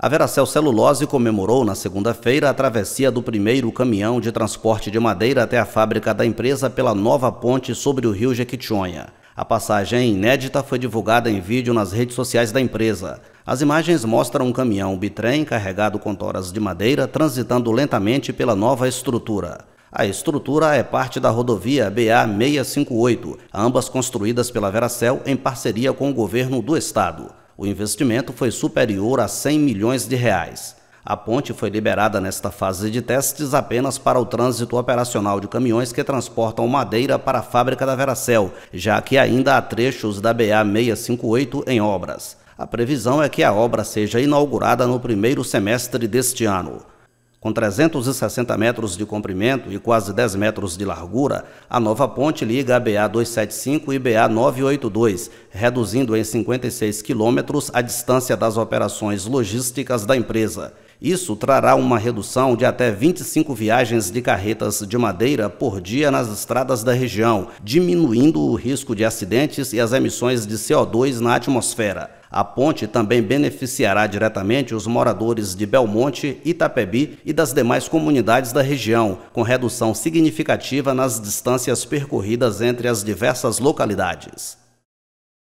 A Veracel Celulose comemorou na segunda-feira a travessia do primeiro caminhão de transporte de madeira até a fábrica da empresa pela nova ponte sobre o rio Jequitinhonha. A passagem inédita foi divulgada em vídeo nas redes sociais da empresa. As imagens mostram um caminhão bitrem carregado com toras de madeira transitando lentamente pela nova estrutura. A estrutura é parte da rodovia BA 658, ambas construídas pela Veracel em parceria com o governo do estado. O investimento foi superior a 100 milhões de reais. A ponte foi liberada nesta fase de testes apenas para o trânsito operacional de caminhões que transportam madeira para a fábrica da Veracel, já que ainda há trechos da BA 658 em obras. A previsão é que a obra seja inaugurada no primeiro semestre deste ano. Com 360 metros de comprimento e quase 10 metros de largura, a nova ponte liga a BA 275 e BA 982, reduzindo em 56 quilômetros a distância das operações logísticas da empresa. Isso trará uma redução de até 25 viagens de carretas de madeira por dia nas estradas da região, diminuindo o risco de acidentes e as emissões de CO2 na atmosfera. A ponte também beneficiará diretamente os moradores de Belmonte, Itapebi e das demais comunidades da região, com redução significativa nas distâncias percorridas entre as diversas localidades.